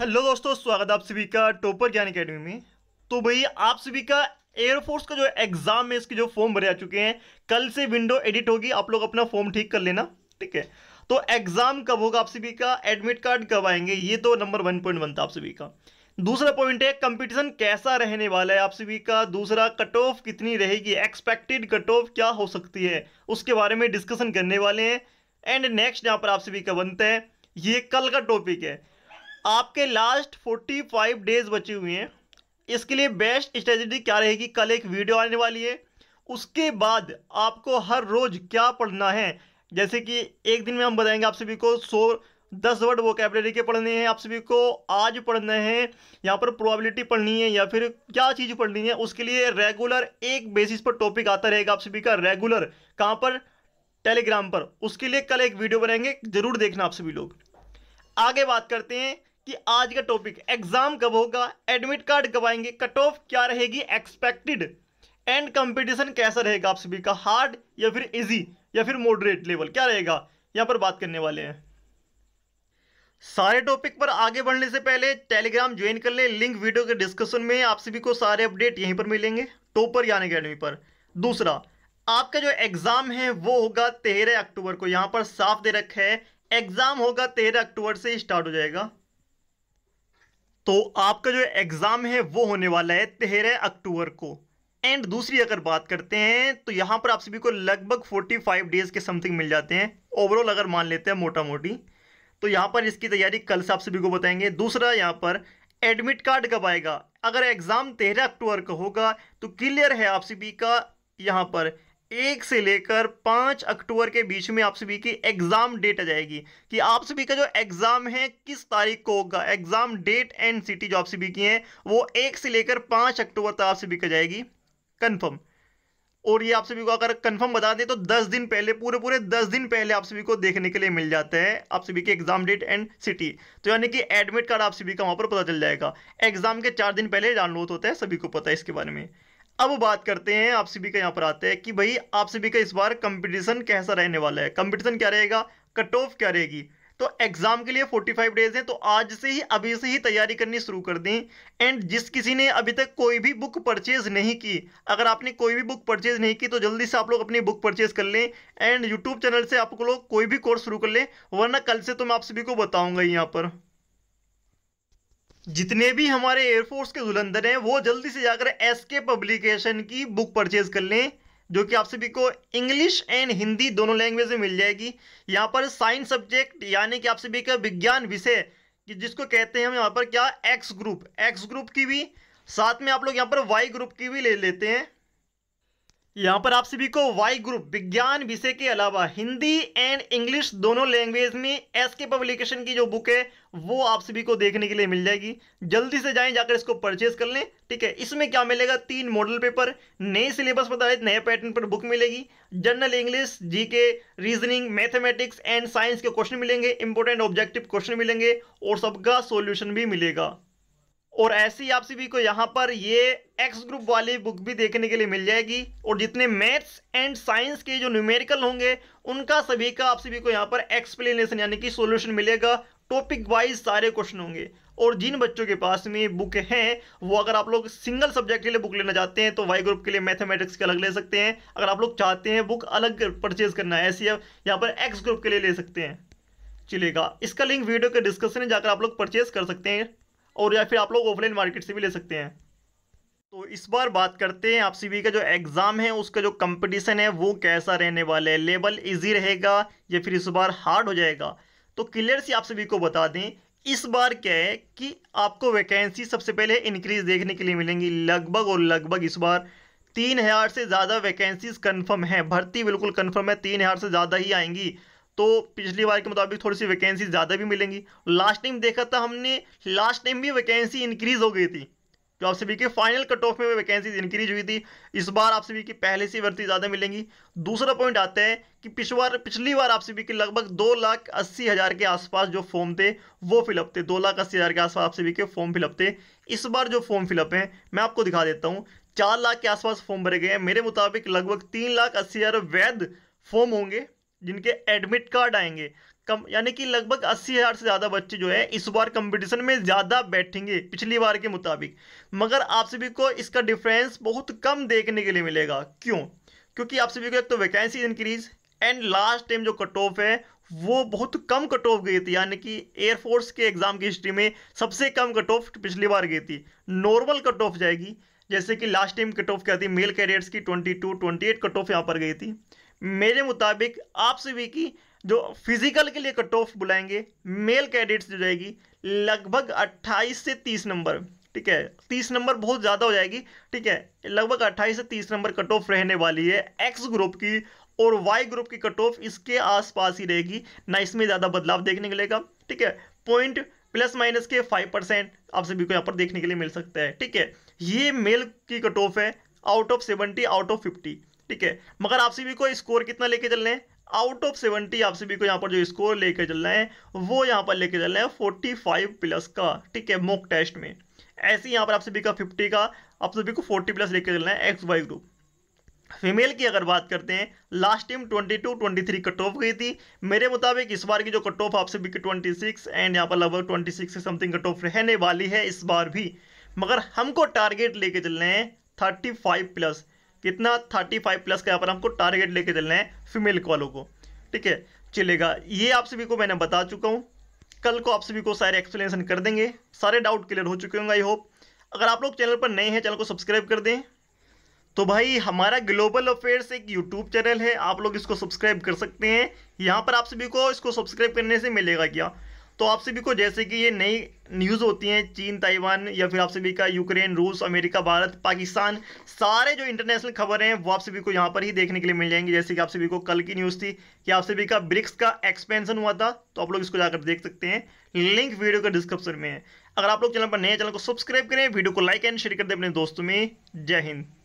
hello दोस्तों स्वागत आप सभी का टोपर ज्ञान अकेडमी में तो भाई आप सभी का एयरफोर्स का जो एग्ज़ाम है इसके जो फॉर्म भरे आ चुके हैं कल से विंडो एडिट होगी आप लोग अपना फॉर्म ठीक कर लेना ठीक है तो एग्ज़ाम कब होगा आप सभी का एडमिट कार्ड कब आएंगे ये तो नंबर वन पॉइंट बनता आप सभी का दूसरा पॉइंट है कंपटीशन कैसा रहने वाला है आप सभी का दूसरा कट ऑफ कितनी रहेगी एक्सपेक्टेड कट ऑफ क्या हो सकती है उसके बारे में डिस्कशन करने वाले हैं एंड नेक्स्ट यहाँ पर आप सभी का बनता है ये कल का टॉपिक है आपके लास्ट 45 डेज बचे हुए हैं इसके लिए बेस्ट स्ट्रेटजी क्या रहेगी कल एक वीडियो आने वाली है उसके बाद आपको हर रोज़ क्या पढ़ना है जैसे कि एक दिन में हम बताएंगे आप सभी को सौ दस वर्ड वोकेबलरी के पढ़ने हैं आप सभी को आज पढ़ना है यहाँ पर प्रोबेबिलिटी पढ़नी है या फिर क्या चीज़ पढ़नी है उसके लिए रेगुलर एक बेसिस पर टॉपिक आता रहेगा आप सभी का रेगुलर कहाँ पर टेलीग्राम पर उसके लिए कल एक वीडियो बनाएंगे जरूर देखना आप सभी लोग आगे बात करते हैं कि आज का टॉपिक एग्जाम कब होगा एडमिट कार्ड कब आएंगे कट ऑफ क्या रहेगी एक्सपेक्टेड एंड कंपटीशन कैसा रहेगा आप सभी का हार्ड या फिर इजी या फिर मॉडरेट लेवल क्या रहेगा यहां पर बात करने वाले हैं सारे टॉपिक पर आगे बढ़ने से पहले टेलीग्राम ज्वाइन कर ले लिंक वीडियो के डिस्कशन में आप सभी को सारे अपडेट यहीं पर मिलेंगे टोपर यानी अकेडमी पर दूसरा आपका जो एग्ज़ाम है वो होगा तेरह अक्टूबर को यहां पर साफ दे रखा है एग्ज़ाम होगा तेरह अक्टूबर से स्टार्ट हो जाएगा तो आपका जो एग्ज़ाम है वो होने वाला है तेरह अक्टूबर को एंड दूसरी अगर बात करते हैं तो यहाँ पर आप सभी को लगभग 45 डेज़ के समथिंग मिल जाते हैं ओवरऑल अगर मान लेते हैं मोटा मोटी तो यहाँ पर इसकी तैयारी कल से आप सभी को बताएंगे दूसरा यहाँ पर एडमिट कार्ड कब आएगा अगर एग्ज़ाम तेरह अक्टूबर का होगा तो क्लियर है आप सभी का यहाँ पर एक से लेकर पांच अक्टूबर के बीच में आप सभी की एग्ज़ाम डेट आ जाएगी कि आप सभी का जो एग्ज़ाम है किस तारीख को होगा एग्ज़ाम डेट एंड सिटी जो आप सभी की है वो एक से लेकर पांच अक्टूबर तक आप सभी का जाएगी कन्फर्म और ये आप सभी को अगर कंफर्म बता दें तो दस दिन पहले पूरे पूरे दस दिन पहले आप सभी को देखने के लिए मिल जाता है आप सभी की एग्जाम डेट एंड सिटी तो यानी कि एडमिट कार्ड आप सभी का वहां पर पता चल जाएगा एग्जाम के चार दिन पहले डाउनलोड होता है सभी को पता है इसके बारे में अब बात करते हैं आप सभी का यहाँ पर आते हैं कि भाई आप सभी का इस बार कंपटीशन कैसा रहने वाला है कंपटीशन क्या रहेगा कट ऑफ क्या रहेगी तो एग्जाम के लिए 45 डेज हैं तो आज से ही अभी से ही तैयारी करनी शुरू कर दें एंड जिस किसी ने अभी तक कोई भी बुक परचेज नहीं की अगर आपने कोई भी बुक परचेज नहीं की तो जल्दी से आप लोग अपनी बुक परचेज कर लें एंड यूट्यूब चैनल से आप लोग कोई भी कोर्स शुरू कर लें वरना कल से तो मैं आप सभी को बताऊंगा यहाँ पर जितने भी हमारे एयरफोर्स के धुलंधर हैं वो जल्दी से जाकर एस के पब्लिकेशन की बुक परचेज कर लें जो कि आप सभी को इंग्लिश एंड हिंदी दोनों लैंग्वेज में मिल जाएगी यहाँ पर साइंस सब्जेक्ट यानी कि आप सभी का विज्ञान विषय कि जिसको कहते हैं हम यहाँ पर क्या एक्स ग्रुप एक्स ग्रुप की भी साथ में आप लोग यहाँ पर वाई ग्रुप की भी ले लेते हैं यहाँ पर आप सभी को वाई ग्रुप विज्ञान विषय के अलावा हिंदी एंड इंग्लिश दोनों लैंग्वेज में एस के पब्लिकेशन की जो बुक है वो आप सभी को देखने के लिए मिल जाएगी जल्दी से जाएं जाकर इसको परचेज कर लें ठीक है इसमें क्या मिलेगा तीन मॉडल पेपर नए सिलेबस पर आधारित नए पैटर्न पर बुक मिलेगी general English G reasoning mathematics and science के क्वेश्चन मिलेंगे इंपॉर्टेंट ऑब्जेक्टिव क्वेश्चन मिलेंगे और सबका सोल्यूशन भी मिलेगा और ऐसे ही आप सभी को यहाँ पर ये एक्स ग्रुप वाली बुक भी देखने के लिए मिल जाएगी और जितने मैथ्स एंड साइंस के जो न्यूमेरिकल होंगे उनका सभी का आप सभी को यहाँ पर एक्सप्लेनेशन यानी कि सोल्यूशन मिलेगा टॉपिक वाइज सारे क्वेश्चन होंगे और जिन बच्चों के पास में बुक हैं वो अगर आप लोग सिंगल सब्जेक्ट के लिए बुक लेना चाहते हैं तो वाई ग्रुप के लिए मैथमेटिक्स के अलग ले सकते हैं अगर आप लोग चाहते हैं बुक अलग परचेज करना है ऐसी यहाँ पर एक्स ग्रुप के लिए ले सकते हैं चलेगा इसका लिंक वीडियो के डिस्क्रिप्शन में जाकर आप लोग परचेज कर सकते हैं और या फिर आप लोग ऑफलाइन मार्केट से भी ले सकते हैं तो इस बार बात करते हैं आप सी का जो एग्ज़ाम है उसका जो कंपटीशन है वो कैसा रहने वाला है लेवल इजी रहेगा या फिर इस बार हार्ड हो जाएगा तो क्लियर सी आप सभी को बता दें इस बार क्या है कि आपको वैकेंसी सबसे पहले इंक्रीज देखने के लिए मिलेंगी लगभग और लगभग इस बार तीन हज़ार से ज़्यादा वैकेंसीज कन्फर्म है भर्ती बिल्कुल कन्फर्म है तीन हज़ार से ज़्यादा ही आएंगी तो पिछली बार के मुताबिक थोड़ी सी वैकेंसी ज़्यादा भी मिलेंगी लास्ट टाइम देखा था हमने लास्ट टाइम भी वैकेंसी इंक्रीज़ हो गई थी जो तो आप सभी के फाइनल कट ऑफ में वैकेंसीज इंक्रीज हुई थी इस बार आप सभी की पहले से भर्ती ज़्यादा मिलेंगी दूसरा पॉइंट आता है कि पिछवार पिछली बार आप सभी के लगभग दो लाख अस्सी हज़ार के आसपास जो फॉर्म थे वो फिलअप थे दो लाख अस्सी हज़ार के आसपास आप सभी के फॉर्म फिलअप थे इस बार जो फॉर्म फिलअप हैं मैं आपको दिखा देता हूँ चार लाख के आसपास फॉर्म भरे गए हैं मेरे मुताबिक लगभग तीन लाख अस्सी हज़ार वैध फॉर्म होंगे जिनके एडमिट कार्ड आएंगे कम यानी कि लगभग अस्सी हज़ार से ज़्यादा बच्चे जो है इस बार कंपटीशन में ज़्यादा बैठेंगे पिछली बार के मुताबिक मगर आप सभी को इसका डिफरेंस बहुत कम देखने के लिए मिलेगा क्यों क्योंकि आप सभी को एक तो vacancy increase and last time जो कट ऑफ है वो बहुत कम कट ऑफ गई थी यानी कि एयरफोर्स के एग्ज़ाम की हिस्ट्री में सबसे कम कट ऑफ पिछली बार गई थी नॉर्मल कट ऑफ जाएगी जैसे कि लास्ट टाइम कट ऑफ क्या थी मेल कैरियर्स की twenty two twenty eight cut off यहाँ पर गई थी मेरे मुताबिक आप सभी की जो फिजिकल के लिए कट ऑफ बुलाएंगे मेल कैंडिडेट्स जो जाएगी लगभग 28 से 30 नंबर ठीक है 30 नंबर बहुत ज़्यादा हो जाएगी ठीक है लगभग 28 से 30 नंबर कट ऑफ रहने वाली है एक्स ग्रुप की और वाई ग्रुप की कट ऑफ इसके आसपास ही रहेगी ना इसमें ज़्यादा बदलाव देखने के मिलेगा ठीक है पॉइंट प्लस माइनस के फाइव परसेंट आप सभी को यहाँ पर देखने के लिए मिल सकता है ठीक है ये मेल की कट ऑफ है out of seventy out of fifty ठीक है मगर आप सभी को स्कोर कितना लेके चलना है आउट ऑफ सेवेंटी आप सभी को यहाँ पर जो स्कोर लेके चलना है वो यहाँ पर लेके चलना है फोर्टी फाइव प्लस का ठीक है मॉक टेस्ट में ऐसे ही यहाँ पर आप सभी का फिफ्टी का आप सभी को फोर्टी प्लस लेके चलना है एक्स वाई ग्रुप फीमेल की अगर बात करते हैं last time twenty two twenty three cut off गई थी मेरे मुताबिक इस बार की जो कट ऑफ आपसे की ट्वेंटी सिक्स एंड यहाँ पर लगभग 26 से समथिंग कट ऑफ रहने वाली है इस बार भी मगर हमको टारगेट लेके चल रहे हैं फाइव प्लस कितना थर्टी फाइव प्लस का यहाँ पर हमको टारगेट लेके चलना है फीमेल वालों को ठीक है चलेगा ये आप सभी को मैंने बता चुका हूँ कल को आप सभी को सारे एक्सप्लेनेशन कर देंगे सारे डाउट क्लियर हो चुके होंगे आई होप अगर आप लोग चैनल पर नए हैं चैनल को सब्सक्राइब कर दें तो भाई हमारा ग्लोबल अफेयर्स एक यूट्यूब चैनल है आप लोग इसको सब्सक्राइब कर सकते हैं यहाँ पर आप सभी को इसको सब्सक्राइब करने से मिलेगा क्या तो आप सभी को जैसे कि ये नई न्यूज़ होती हैं चीन ताइवान या फिर आप सभी का यूक्रेन रूस अमेरिका भारत पाकिस्तान सारे जो इंटरनेशनल खबर हैं वो आप सभी को यहाँ पर ही देखने के लिए मिल जाएंगी जैसे कि आप सभी को कल की न्यूज़ थी कि आप सभी का ब्रिक्स का एक्सपेंशन हुआ था तो आप लोग इसको जाकर देख सकते हैं लिंक वीडियो के डिस्क्रिप्शन में है अगर आप लोग चैनल पर नए चैनल को सब्सक्राइब करें वीडियो को लाइक एंड शेयर कर दें अपने दोस्तों में जय हिंद